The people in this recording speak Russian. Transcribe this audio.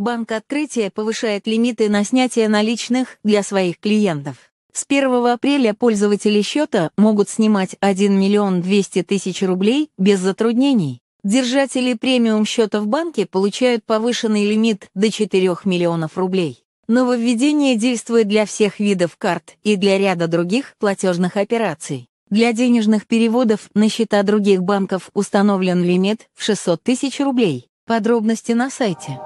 Банк открытия повышает лимиты на снятие наличных для своих клиентов. С 1 апреля пользователи счета могут снимать 1 миллион 200 тысяч рублей без затруднений. Держатели премиум счета в банке получают повышенный лимит до 4 миллионов рублей. Нововведение действует для всех видов карт и для ряда других платежных операций. Для денежных переводов на счета других банков установлен лимит в 600 тысяч рублей. Подробности на сайте.